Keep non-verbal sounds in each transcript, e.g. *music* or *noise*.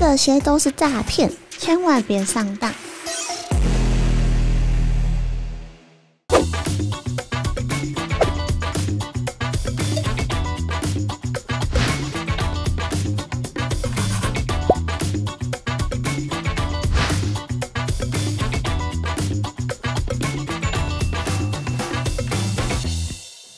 这些都是诈骗，千万别上当。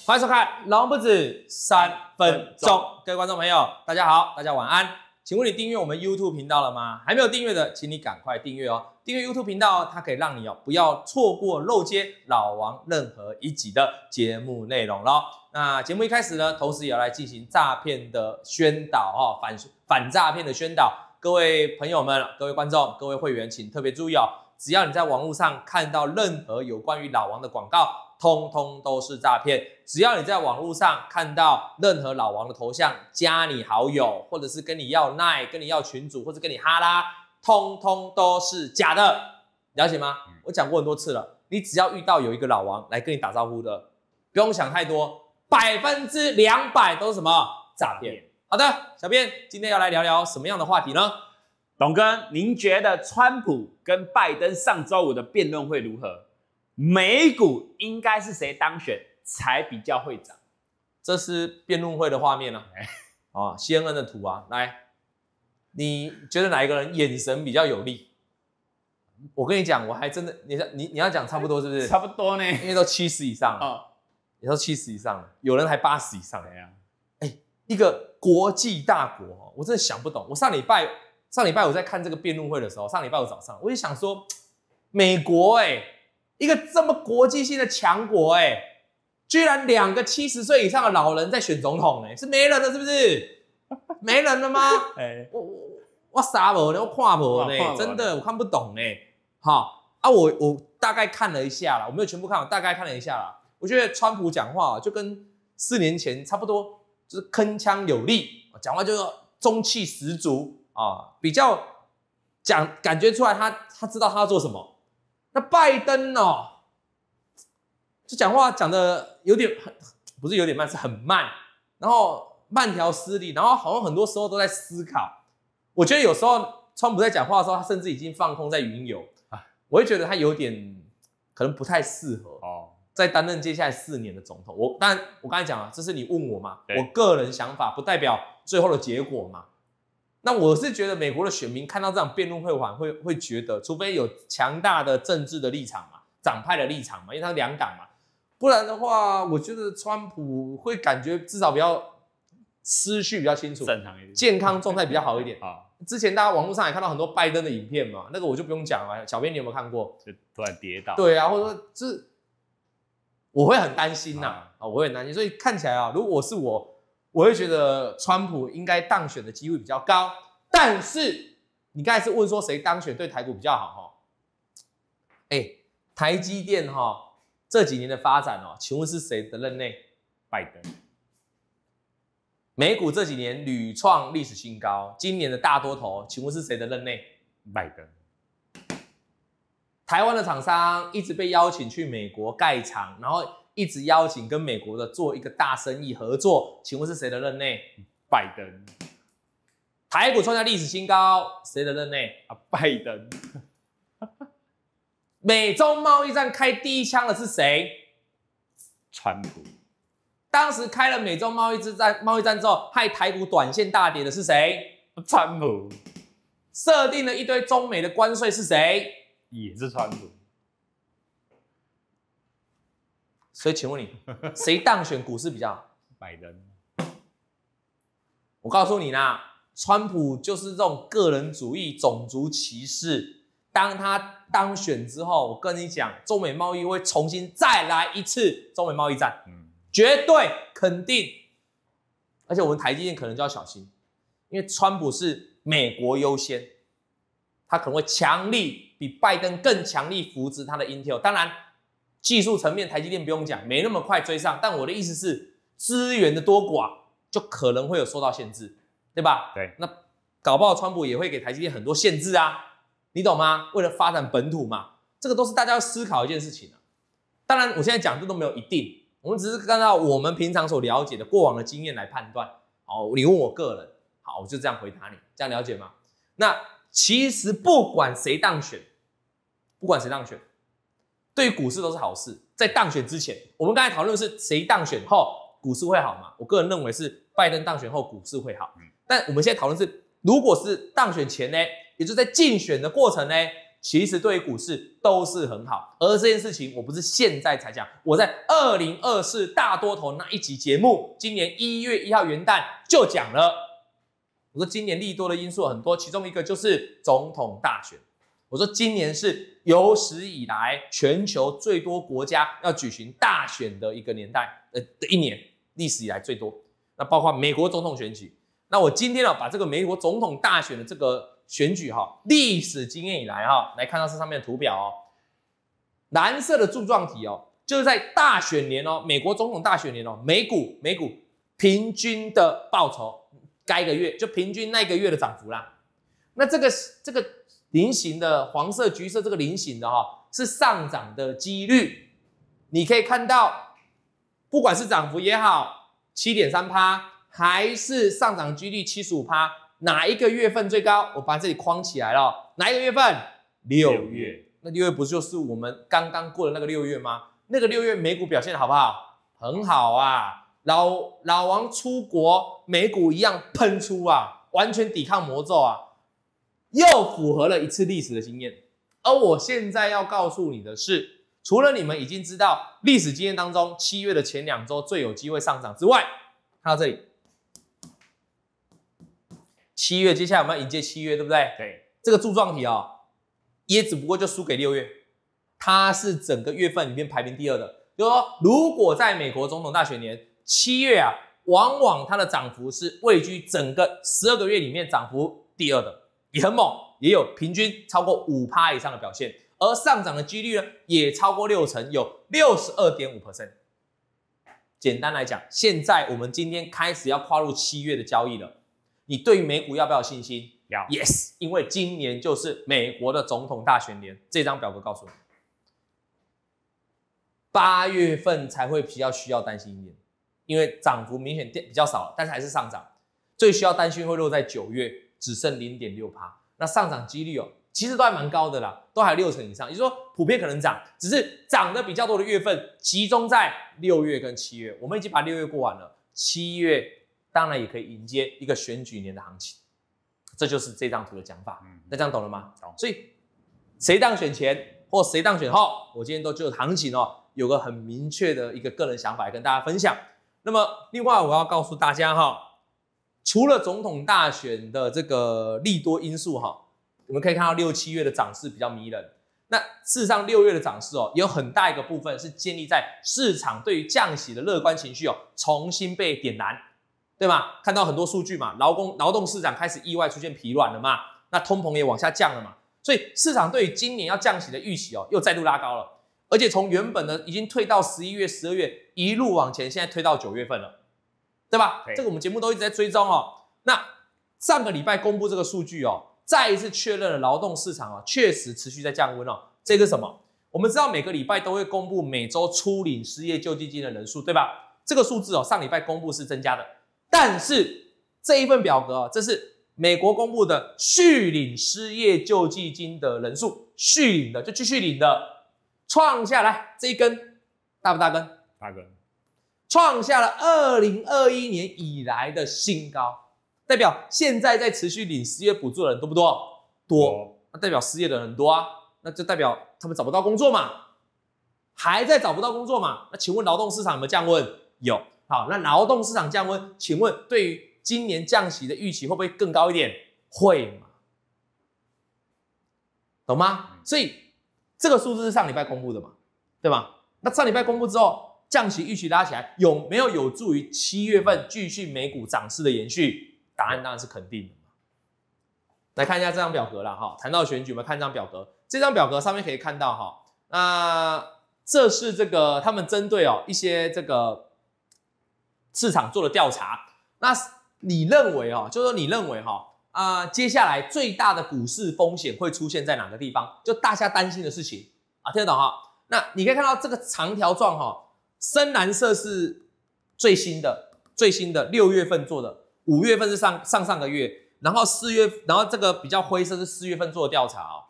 欢迎收看《龙不止三分钟》，各位观众朋友，大家好，大家晚安。请问你订阅我们 YouTube 频道了吗？还没有订阅的，请你赶快订阅哦！订阅 YouTube 频道它可以让你哦不要错过漏接老王任何一集的节目内容喽。那节目一开始呢，同时也要来进行诈骗的宣导哦，反反诈骗的宣导，各位朋友们、各位观众、各位会员，请特别注意哦！只要你在网络上看到任何有关于老王的广告，通通都是诈骗！只要你在网络上看到任何老王的头像，加你好友，或者是跟你要奈，跟你要群主，或者跟你哈啦，通通都是假的，了解吗？我讲过很多次了，你只要遇到有一个老王来跟你打招呼的，不用想太多，百分之两百都是什么诈骗。好的，小编今天要来聊聊什么样的话题呢？董哥，您觉得川普跟拜登上周五的辩论会如何？美股应该是谁当选才比较会涨？这是辩论会的画面了。哎，啊，谢恩的图啊，来，你觉得哪一个人眼神比较有力？我跟你讲，我还真的，你你你要讲差不多是不是？差不多呢，因为都七十以上哦、也说七十以上了，有人还八十以上。哎呀，哎，一个国际大国，我真的想不懂。我上礼拜上礼拜我在看这个辩论会的时候，上礼拜我早上，我就想说，*tsk* 美国，哎。一个这么国际性的强国，哎，居然两个七十岁以上的老人在选总统，哎，是没人了，是不是？*laughs* 没人了吗？哎，我我我傻不？我跨不呢，真的我看不懂呢。好啊，我我大概看了一下啦，我没有全部看，大概看了一下啦。我觉得川普讲话就跟四年前差不多，就是铿锵有力，讲话就是中气十足啊，比较讲感觉出来，他他知道他要做什么。那拜登呢？就讲话讲的有点很，不是有点慢，是很慢，然后慢条斯理，然后好像很多时候都在思考。我觉得有时候川普在讲话的时候，他甚至已经放空在云游啊，我会觉得他有点可能不太适合哦，在担任接下来四年的总统。我但我刚才讲了，这是你问我嘛，我个人想法不代表最后的结果嘛。那我是觉得美国的选民看到这场辩论会话会会觉得，除非有强大的政治的立场嘛，党派的立场嘛，因为他两党嘛，不然的话，我觉得川普会感觉至少比较思绪比较清楚，正常一点，健康状态比较好一点。*laughs* 啊，之前大家网络上也看到很多拜登的影片嘛，那个我就不用讲了。小编你有没有看过？就突然跌倒。对啊，或者说，这，是我会很担心呐啊，我会很担心。所以看起来啊，如果是我。我会觉得川普应该当选的机会比较高，但是你刚才是问说谁当选对台股比较好？哈，哎，台积电哈这几年的发展哦，请问是谁的任内？拜登。美股这几年屡创历史新高，今年的大多头，请问是谁的任内？拜登。台湾的厂商一直被邀请去美国盖厂，然后。一直邀请跟美国的做一个大生意合作，请问是谁的任内？拜登。台股创下历史新高，谁的任内？啊，拜登。*laughs* 美洲贸易战开第一枪的是谁？川普。当时开了美洲贸易战，贸易战之后害台股短线大跌的是谁？川普。设定了一堆中美的关税是谁？也是川普。所以，请问你 *laughs* 谁当选股市比较好？拜登。我告诉你啦，川普就是这种个人主义、种族歧视。当他当选之后，我跟你讲，中美贸易会重新再来一次中美贸易战，绝对肯定。而且我们台积电可能就要小心，因为川普是美国优先，他可能会强力比拜登更强力扶植他的 Intel。当然。技术层面，台积电不用讲，没那么快追上。但我的意思是，资源的多寡就可能会有受到限制，对吧？对。那搞不好川普也会给台积电很多限制啊，你懂吗？为了发展本土嘛，这个都是大家要思考一件事情啊。当然，我现在讲这都没有一定，我们只是看到我们平常所了解的过往的经验来判断。好，你问我个人，好，我就这样回答你，这样了解吗？那其实不管谁当选，不管谁当选。对于股市都是好事，在当选之前，我们刚才讨论是谁当选后股市会好嘛？我个人认为是拜登当选后股市会好。嗯，但我们现在讨论是，如果是当选前呢，也就是在竞选的过程呢，其实对于股市都是很好。而这件事情，我不是现在才讲，我在二零二四大多头那一集节目，今年一月一号元旦就讲了。我说今年利多的因素很多，其中一个就是总统大选。我说，今年是有史以来全球最多国家要举行大选的一个年代，呃的一年，历史以来最多。那包括美国总统选举。那我今天呢，把这个美国总统大选的这个选举哈，历史经验以来哈，来看到这上面的图表哦，蓝色的柱状体哦，就是在大选年哦，美国总统大选年哦，美股美股平均的报酬，该个月就平均那个月的涨幅啦。那这个这个。菱形的黄色、橘色，这个菱形的哈是上涨的几率。你可以看到，不管是涨幅也好，七点三趴，还是上涨几率七十五趴，哪一个月份最高？我把这里框起来了。哪一个月份？六月。那六月不就是我们刚刚过的那个六月吗？那个六月美股表现好不好？很好啊，老老王出国美股一样喷出啊，完全抵抗魔咒啊。又符合了一次历史的经验，而我现在要告诉你的是，除了你们已经知道历史经验当中七月的前两周最有机会上涨之外，看到这里，七月接下来我们要迎接七月，对不对？对，这个柱状体啊，也只不过就输给六月，它是整个月份里面排名第二的。就说如果在美国总统大选年，七月啊，往往它的涨幅是位居整个十二个月里面涨幅第二的。也很猛，也有平均超过五趴以上的表现，而上涨的几率呢，也超过六成，有六十二点五 percent。简单来讲，现在我们今天开始要跨入七月的交易了，你对于美股要不要有信心？要，Yes，因为今年就是美国的总统大选年。这张表格告诉你，八月份才会比较需要担心一点，因为涨幅明显变比较少但是还是上涨，最需要担心会落在九月。只剩零点六趴，那上涨几率哦，其实都还蛮高的啦，都还六成以上，也就是说，普遍可能涨，只是涨的比较多的月份集中在六月跟七月。我们已经把六月过完了，七月当然也可以迎接一个选举年的行情。这就是这张图的讲法，嗯，大家懂了吗？懂。所以谁当选前或谁当选后，我今天都就行情哦，有个很明确的一个个人想法跟大家分享。那么另外我要告诉大家哈。除了总统大选的这个利多因素哈，我们可以看到六七月的涨势比较迷人。那事实上六月的涨势哦，有很大一个部分是建立在市场对于降息的乐观情绪哦重新被点燃，对吗？看到很多数据嘛，劳工劳动市场开始意外出现疲软了嘛，那通膨也往下降了嘛，所以市场对于今年要降息的预期哦又再度拉高了，而且从原本的已经退到十一月、十二月一路往前，现在推到九月份了。对吧？这个我们节目都一直在追踪哦。那上个礼拜公布这个数据哦，再一次确认了劳动市场哦，确实持续在降温哦。这是什么？我们知道每个礼拜都会公布每周初领失业救济金的人数，对吧？这个数字哦，上礼拜公布是增加的，但是这一份表格，这是美国公布的续领失业救济金的人数，续领的就继续领的，创下来这一根大不大根？大根。创下了二零二一年以来的新高，代表现在在持续领失业补助的人多不多？多，那代表失业的人多啊，那就代表他们找不到工作嘛，还在找不到工作嘛？那请问劳动市场有没有降温？有，好，那劳动市场降温，请问对于今年降息的预期会不会更高一点？会嘛，懂吗？所以这个数字是上礼拜公布的嘛，对吧？那上礼拜公布之后。降息预期拉起来，有没有有助于七月份继续美股涨势的延续？答案当然是肯定的来看一下这张表格了哈。谈到选举，我们看这张表格。这张表格上面可以看到哈，那这是这个他们针对哦一些这个市场做的调查。那你认为哦，就说你认为哈啊，接下来最大的股市风险会出现在哪个地方？就大家担心的事情啊，听得懂哈？那你可以看到这个长条状哈。深蓝色是最新的，最新的六月份做的，五月份是上上上个月，然后四月，然后这个比较灰色是四月份做的调查哦，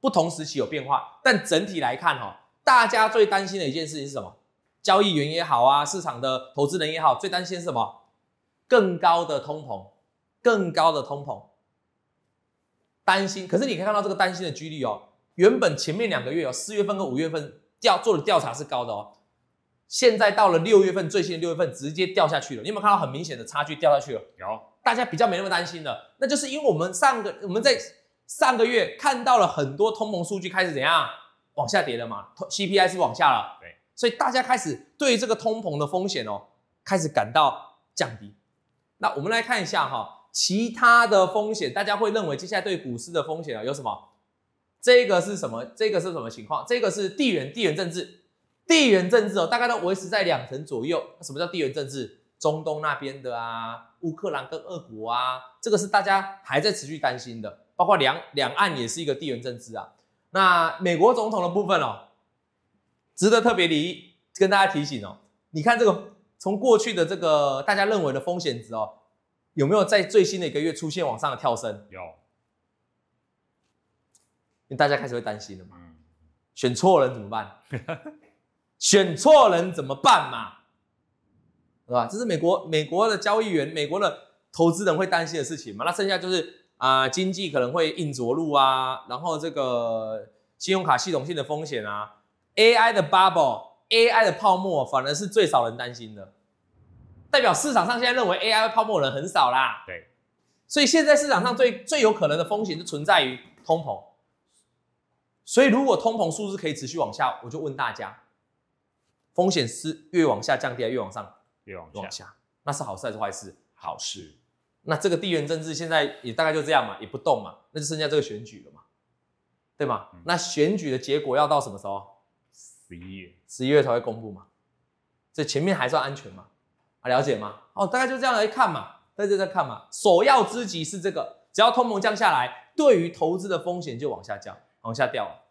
不同时期有变化，但整体来看哈，大家最担心的一件事情是什么？交易员也好啊，市场的投资人也好，最担心是什么？更高的通膨，更高的通膨，担心。可是你可以看到这个担心的几率哦，原本前面两个月哦，四月份跟五月份调做的调查是高的哦。现在到了六月份，最新的六月份直接掉下去了。你有没有看到很明显的差距掉下去了？有，大家比较没那么担心了。那就是因为我们上个我们在上个月看到了很多通膨数据开始怎样往下跌了嘛？CPI 是往下了，对，所以大家开始对这个通膨的风险哦开始感到降低。那我们来看一下哈，其他的风险大家会认为接下来对股市的风险啊有什么？这个是什么？这个是什么情况？这个是地缘地缘政治。地缘政治哦，大概都维持在两成左右。什么叫地缘政治？中东那边的啊，乌克兰跟俄国啊，这个是大家还在持续担心的。包括两两岸也是一个地缘政治啊。那美国总统的部分哦，值得特别留跟大家提醒哦。你看这个从过去的这个大家认为的风险值哦，有没有在最新的一个月出现往上的跳升？有，因为大家开始会担心了嘛。选错人怎么办？*laughs* 选错人怎么办嘛？是吧？这是美国美国的交易员、美国的投资人会担心的事情嘛？那剩下就是啊，经济可能会硬着陆啊，然后这个信用卡系统性的风险啊，AI 的 bubble、AI 的泡沫，反而是最少人担心的，代表市场上现在认为 AI 泡沫人很少啦。对，所以现在市场上最最有可能的风险是存在于通膨，所以如果通膨数字可以持续往下，我就问大家。风险是越往下降低越往上越往下，那是好事还是坏事？好事。那这个地缘政治现在也大概就这样嘛，也不动嘛，那就剩下这个选举了嘛，对吗？那选举的结果要到什么时候？十一月，十一月才会公布嘛。这前面还算安全嘛？啊，了解吗？哦，大概就这样来看嘛，大家在看嘛。首要之急是这个，只要通膨降下来，对于投资的风险就往下降，往下掉了。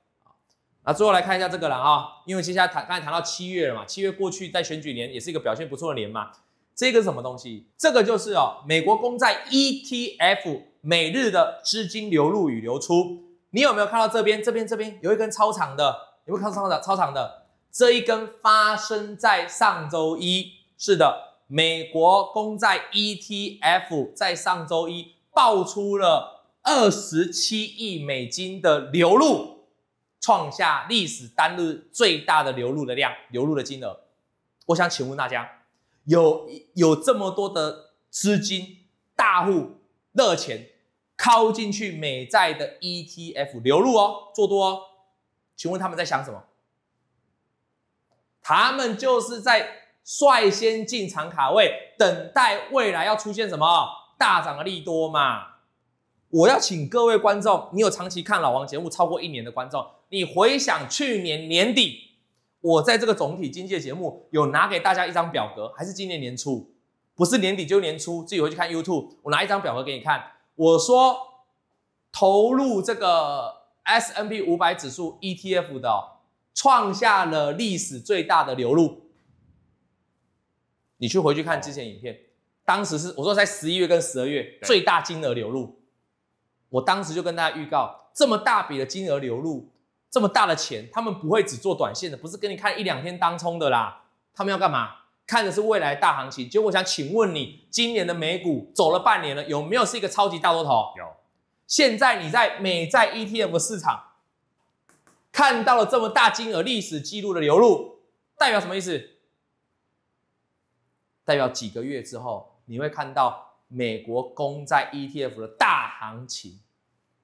那最后来看一下这个了啊，因为接下来谈刚才谈到七月了嘛，七月过去在选举年也是一个表现不错的年嘛。这个是什么东西？这个就是哦，美国公债 ETF 每日的资金流入与流出。你有没有看到这边？这边这边有一根超长的，有没有看到超长的？超长的这一根发生在上周一，是的，美国公债 ETF 在上周一爆出了二十七亿美金的流入。创下历史单日最大的流入的量，流入的金额。我想请问大家，有有这么多的资金大户热钱靠进去美债的 ETF 流入哦，做多哦。请问他们在想什么？他们就是在率先进场卡位，等待未来要出现什么大涨的利多嘛。我要请各位观众，你有长期看老王节目超过一年的观众，你回想去年年底，我在这个总体经济节目有拿给大家一张表格，还是今年年初，不是年底就年初，自己回去看 YouTube，我拿一张表格给你看。我说，投入这个 S N P 五百指数 E T F 的，创下了历史最大的流入。你去回去看之前影片，当时是我说在十一月跟十二月最大金额流入。我当时就跟大家预告，这么大笔的金额流入，这么大的钱，他们不会只做短线的，不是跟你看一两天当冲的啦。他们要干嘛？看的是未来大行情。果我想请问你，今年的美股走了半年了，有没有是一个超级大多头？有。现在你在美债 ETM 的市场看到了这么大金额、历史记录的流入，代表什么意思？代表几个月之后你会看到。美国公债 ETF 的大行情，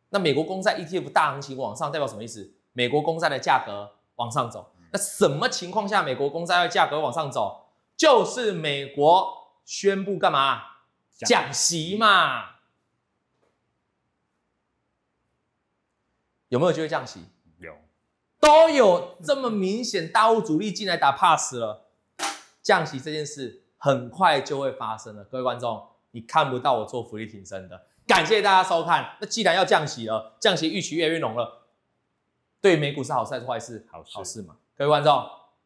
那美国公债 ETF 大行情往上代表什么意思？美国公债的价格往上走，那什么情况下美国公债的价格往上走？就是美国宣布干嘛降息嘛？有没有机会降息？有，都有这么明显大物主力进来打 pass 了，降息这件事很快就会发生了，各位观众。你看不到我做福利挺身的，感谢大家收看。那既然要降息了，降息预期越来越浓了，对美股是好事还是坏事？好，好事嘛。各位观众，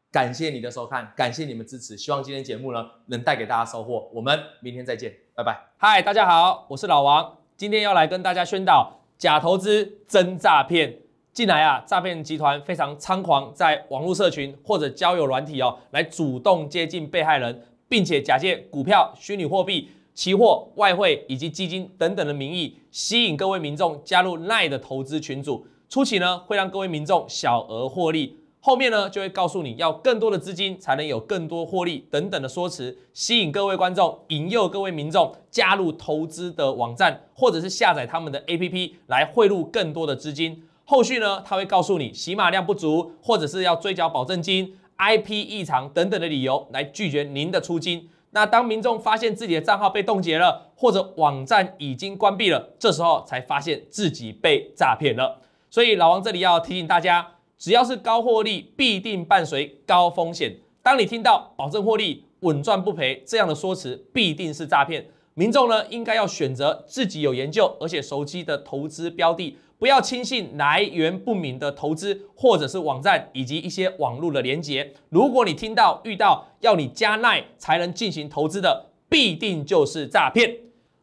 感谢你的收看，感谢你们支持，希望今天节目呢能带给大家收获。我们明天再见，拜拜。嗨，大家好，我是老王，今天要来跟大家宣导假投资真诈骗。近来啊，诈骗集团非常猖狂，在网络社群或者交友软体哦，来主动接近被害人，并且假借股票、虚拟货币。期货、外汇以及基金等等的名义，吸引各位民众加入奈的投资群组。初期呢，会让各位民众小额获利，后面呢，就会告诉你要更多的资金才能有更多获利等等的说辞，吸引各位观众，引诱各位民众加入投资的网站，或者是下载他们的 APP 来汇入更多的资金。后续呢，他会告诉你洗码量不足，或者是要追缴保证金、IP 异常等等的理由来拒绝您的出金。那当民众发现自己的账号被冻结了，或者网站已经关闭了，这时候才发现自己被诈骗了。所以老王这里要提醒大家，只要是高获利，必定伴随高风险。当你听到保证获利、稳赚不赔这样的说辞，必定是诈骗。民众呢，应该要选择自己有研究而且熟悉的投资标的。不要轻信来源不明的投资，或者是网站以及一些网络的连接。如果你听到遇到要你加奈才能进行投资的，必定就是诈骗。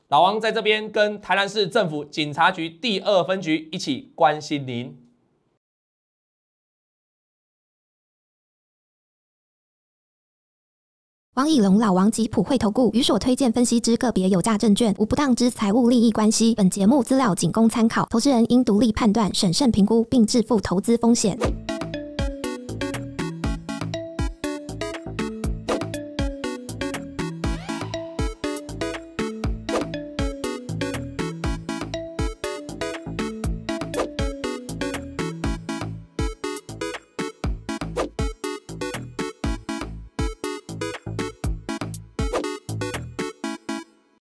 老王在这边跟台南市政府警察局第二分局一起关心您。王以龙、老王及普惠投顾与所推荐分析之个别有价证券无不当之财务利益关系。本节目资料仅供参考，投资人应独立判断、审慎评估并自负投资风险。